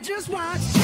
could just watch.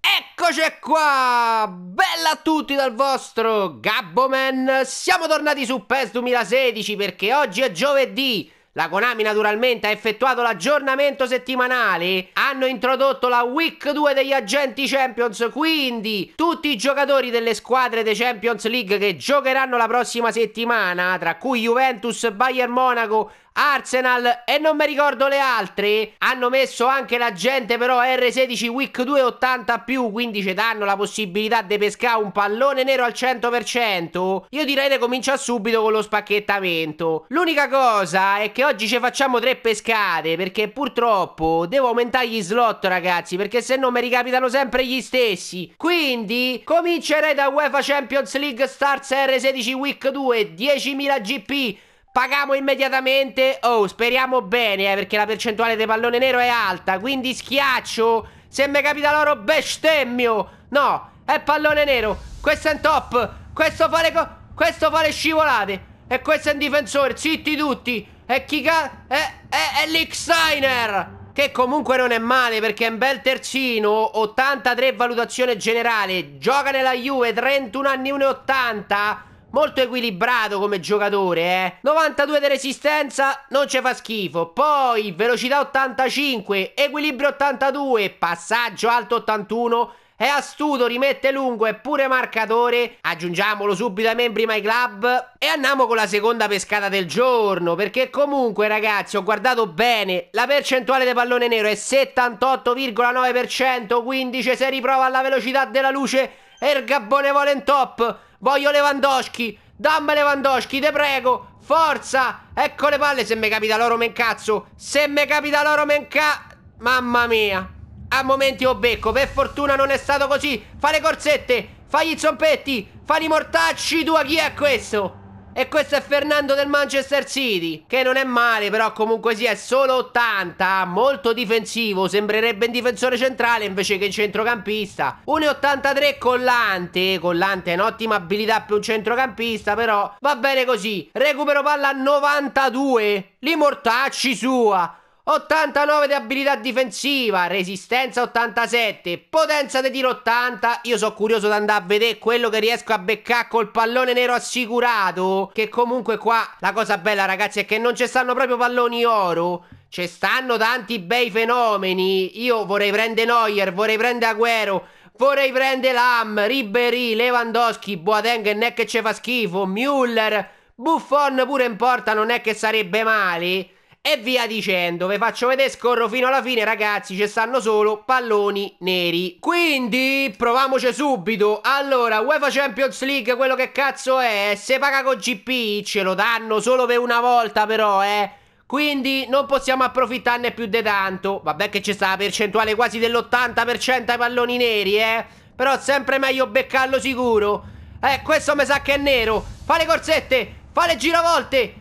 Eccoci qua! Bella a tutti dal vostro Gabboman! Siamo tornati su PES 2016 perché oggi è giovedì la Konami naturalmente ha effettuato l'aggiornamento settimanale, hanno introdotto la Week 2 degli agenti Champions, quindi tutti i giocatori delle squadre dei Champions League che giocheranno la prossima settimana, tra cui Juventus, Bayern Monaco, Arsenal e non mi ricordo le altre hanno messo anche la gente però R16 Week 2 80 più quindi ci danno la possibilità di pescare un pallone nero al 100% io direi che comincia subito con lo spacchettamento l'unica cosa è che oggi ci facciamo tre pescate perché purtroppo devo aumentare gli slot ragazzi perché se no mi ricapitano sempre gli stessi quindi comincerei da UEFA Champions League Stars R16 Week 2 10.000 GP Pagamo immediatamente. Oh, speriamo bene, eh, perché la percentuale di pallone nero è alta. Quindi schiaccio. Se mi capita l'oro, bestemmio. No, è pallone nero. Questo è un top. Questo fa le, questo fa le scivolate. E questo è un difensore. Zitti tutti. E chi ca... È, è, è l'Ixiner. Che comunque non è male perché è un bel terzino. 83 valutazione generale. Gioca nella Juve, 31 anni, 1,80 molto equilibrato come giocatore, eh. 92 di resistenza, non ci fa schifo. Poi velocità 85, equilibrio 82, passaggio alto 81. È astuto, rimette lungo, è pure marcatore. Aggiungiamolo subito ai membri My Club. E andiamo con la seconda pescata del giorno. Perché comunque, ragazzi, ho guardato bene. La percentuale del pallone nero è 78,9%. Quindi se riprova alla velocità della luce Ergabone vuole in top. Voglio Lewandowski. Dammi Lewandowski, te prego. Forza. Ecco le palle. Se mi capita loro, me incazzo. Se mi capita loro, me incazzo. Mamma mia. A momenti ho becco. Per fortuna non è stato così. Fa le corsette. Fa gli zompetti. Fa i mortacci. Tu a chi è questo? E questo è Fernando del Manchester City, che non è male, però comunque sia sì, solo 80, molto difensivo, sembrerebbe in difensore centrale invece che in centrocampista. 1,83 collante, collante è un'ottima abilità per un centrocampista, però va bene così. Recupero palla a 92, l'immortacci sua. 89 di abilità difensiva, resistenza 87, potenza di tiro 80. Io sono curioso di andare a vedere quello che riesco a beccare col pallone nero assicurato. Che comunque qua la cosa bella ragazzi è che non ci stanno proprio palloni oro. Ci stanno tanti bei fenomeni. Io vorrei prendere Neuer, vorrei prendere Aguero. Vorrei prendere Lam, Ribery, Lewandowski, Boateng e Neck che ci fa schifo, Müller, Buffon pure in porta non è che sarebbe male. E via dicendo, ve faccio vedere, scorro fino alla fine ragazzi, ci stanno solo palloni neri. Quindi proviamoci subito. Allora, UEFA Champions League, quello che cazzo è? Se paga con GP ce lo danno solo per una volta però, eh. Quindi non possiamo approfittarne più di tanto. Vabbè che c'è sta la percentuale quasi dell'80% ai palloni neri, eh. Però sempre meglio beccarlo sicuro. Eh, questo mi sa che è nero. Fa le corsette, fa le giravolte,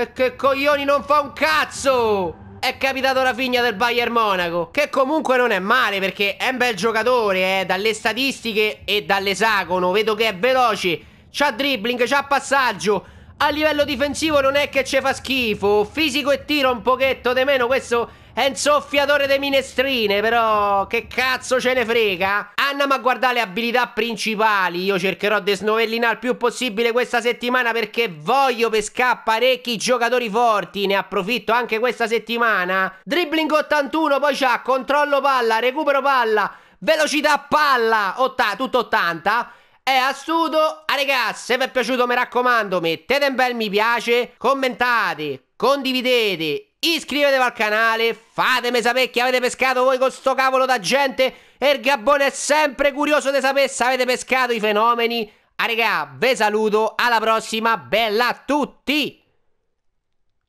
e che coglioni non fa un cazzo! È capitato la figlia del Bayern Monaco Che comunque non è male perché è un bel giocatore eh, Dalle statistiche e dall'esagono Vedo che è veloce C'ha dribbling, c'ha passaggio A livello difensivo non è che ci fa schifo Fisico e tiro un pochetto di meno Questo è un soffiatore di minestrine, però che cazzo ce ne frega? Andiamo a guardare le abilità principali. Io cercherò di snovellinare il più possibile questa settimana perché voglio pescare parecchi giocatori forti. Ne approfitto anche questa settimana. Dribbling 81, poi c'ha controllo palla, recupero palla, velocità palla, Otta, tutto 80 è astuto. Ah, ragazzi, se vi è piaciuto mi raccomando mettete un bel mi piace, commentate, condividete, iscrivetevi al canale, fatemi sapere che avete pescato voi con sto cavolo da gente e il gabbone è sempre curioso di sapere se avete pescato i fenomeni. Ah regà, vi saluto, alla prossima, bella a tutti!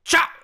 Ciao!